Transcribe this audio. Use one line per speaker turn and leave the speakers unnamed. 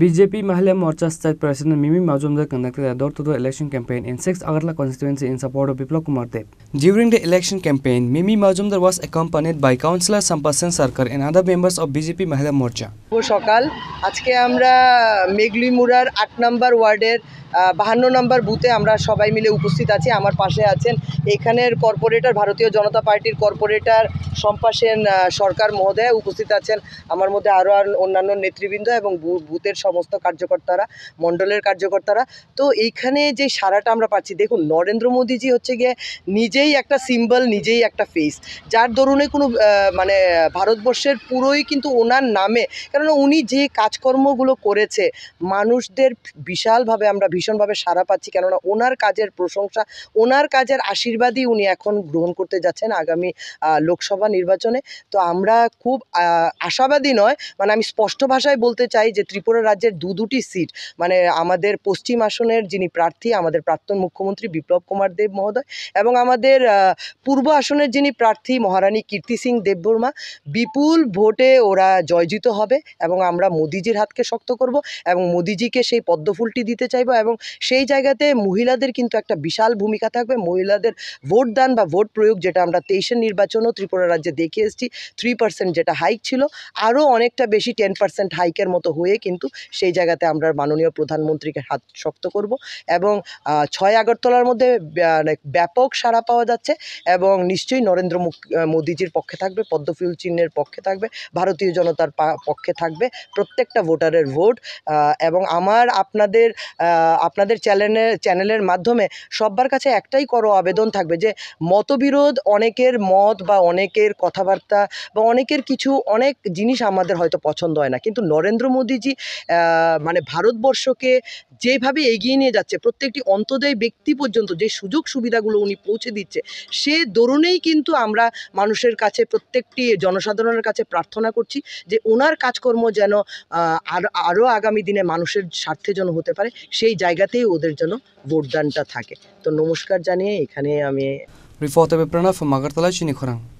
B J P Mahila Morcha state president Mimi Majumdar conducted a door-to-door election campaign in 6 Agartala constituency in support of Biplab Kumar Dev. During the election campaign, Mimi Majumdar was accompanied by councillor Sampasan Sarkar and other members of BJP Mahila Morcha.
সকাল আজকে আমরা মেঘলিমুড়ার আট নম্বর ওয়ার্ডের বাহান্ন নম্বর বুথে আমরা সবাই মিলে উপস্থিত আছি আমার পাশে আছেন এখানের কর্পোরেটর ভারতীয় জনতা পার্টির কর্পোরেটর সম্পাসেন সরকার মহোদয় উপস্থিত আছেন আমার মধ্যে আরও আর অন্যান্য নেতৃবৃন্দ এবং বুথের সমস্ত কার্যকর্তারা মণ্ডলের কার্যকর্তারা তো এইখানে যে সারাটা আমরা পাচ্ছি দেখুন নরেন্দ্র মোদীজি হচ্ছে গিয়ে নিজেই একটা সিম্বল নিজেই একটা ফেস যার দরুনে কোনো মানে ভারতবর্ষের পুরোই কিন্তু ওনার নামে কেননা উনি যে কাজকর্মগুলো করেছে মানুষদের বিশালভাবে আমরা ভীষণভাবে সারা পাচ্ছি কেননা ওনার কাজের প্রশংসা ওনার কাজের আশীর্বাদই উনি এখন গ্রহণ করতে যাচ্ছেন আগামী লোকসভা নির্বাচনে তো আমরা খুব আশাবাদী নয় মানে আমি স্পষ্ট ভাষায় বলতে চাই যে ত্রিপুরা রাজ্যের দু দুটি সিট মানে আমাদের পশ্চিম আসনের যিনি প্রার্থী আমাদের প্রাক্তন মুখ্যমন্ত্রী বিপ্লব কুমার দেব মহোদয় এবং আমাদের পূর্ব আসনের যিনি প্রার্থী মহারানী কীর্তি সিং দেববর্মা বিপুল ভোটে ওরা জয়জিত হবে এবং আমরা মোদিজির হাতকে শক্ত করব এবং মোদিজিকে সেই পদ্মফুলটি দিতে চাইব এবং সেই জায়গাতে মহিলাদের কিন্তু একটা বিশাল ভূমিকা থাকবে মহিলাদের ভোট দান বা ভোট প্রয়োগ যেটা আমরা তেইশের নির্বাচনও ত্রিপুরা রাজ্যে দেখে এসেছি থ্রি পার্সেন্ট যেটা হাইক ছিল আরও অনেকটা বেশি টেন পার্সেন্ট হাইকের মতো হয়ে কিন্তু সেই জায়গাতে আমরা মাননীয় প্রধানমন্ত্রীকে হাত শক্ত করব এবং ছয় আগরতলার মধ্যে মানে ব্যাপক সাড়া পাওয়া যাচ্ছে এবং নিশ্চয়ই নরেন্দ্র মোদীজির পক্ষে থাকবে পদ্মফুল চিহ্নের পক্ষে থাকবে ভারতীয় জনতার পক্ষে থাকবে প্রত্যেকটা ভোটারের ভোট এবং আমার আপনাদের আপনাদের চ্যানেলের চ্যানেলের মাধ্যমে সবার কাছে একটাই করো আবেদন থাকবে যে মতবিরোধ অনেকের মত বা অনেকের কথাবার্তা বা অনেকের কিছু অনেক জিনিস আমাদের হয়তো পছন্দ হয় না কিন্তু নরেন্দ্র মোদীজি মানে ভারতবর্ষকে যেভাবে এগিয়ে নিয়ে যাচ্ছে প্রত্যেকটি অন্তদয় ব্যক্তি পর্যন্ত যে সুযোগ সুবিধাগুলো উনি পৌঁছে দিচ্ছে সে দরুণেই কিন্তু আমরা মানুষের কাছে প্রত্যেকটি জনসাধারণের কাছে প্রার্থনা করছি যে ওনার কাজকর্ম যেন আর আরও আগামী দিনে মানুষের স্বার্থে যেন হতে পারে সেই জায়গাতেই ওদের যেন ভোটদানটা থাকে তো নমস্কার জানিয়ে এখানে আমি
রিফত প্রণব মাগারতলা চিনি খোরাং